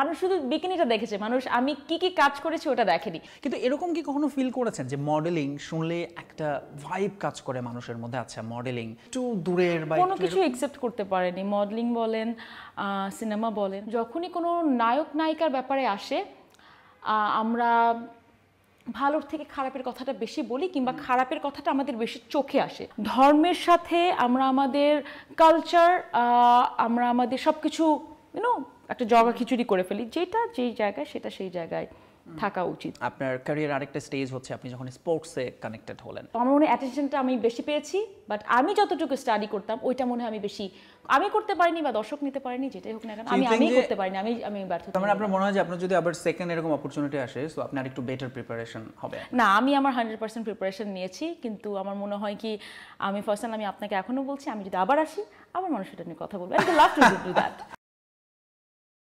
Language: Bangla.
মানুষ শুধু বিকিনিটা দেখেছে মানুষ আমি কি কি কাজ করেছি ওটা দেখেনি কিন্তু এরকম কি কখনো ফিল করেছেন যে মডেলিং শুনলে একটা ভাইব কাজ করে মানুষের মধ্যে আচ্ছা মডেলিং একটু দূরের বা কোনো কিছু একসেপ্ট করতে পারেনি মডেলিং বলেন সিনেমা বলেন যখনই কোনো নায়ক নায়িকার ব্যাপারে আসে আমরা ভালোর থেকে খারাপের কথাটা বেশি বলি কিংবা খারাপের কথাটা আমাদের বেশি চোখে আসে ধর্মের সাথে আমরা আমাদের কালচার আমরা আমাদের সব কিছু ইউনো একটা জগা খিচুড়ি করে ফেলি যেটা যেই জায়গায় সেটা সেই জায়গায় থাকা উচিত আপনার ক্যারিয়ার আরেকটা স্টেজ হচ্ছে আপনি যখন স্পোর্টসে কানেক্টেড হলেন আমার মনে অ্যাটেনশনটা আমি বেশি পেয়েছি বাট আমি যতটুকু স্টাডি করতাম ওইটা মনে হয় আমি বেশি আমি করতে পারিনি বা দর্শক নিতে পারিনি যেটাই হোক না কেন আমি আমি করতে পারিনি আমি আমি ব্যর্থ তার মানে আপনার মনে হয় যে আপনি যদি আবার সেকেন্ড এরকম অপরচুনিটি আসে সো আপনি আরেকটু বেটার প্রিপারেশন হবে না আমি আমার 100% পার্সেন্ট প্রিপারেশন নিয়েছি কিন্তু আমার মনে হয় কি আমি ফার্স্ট আমি আপনাকে এখনো বলছি আমি যদি আবার আসি আবার মানুষটা নিয়ে কথা বলবো I love to do that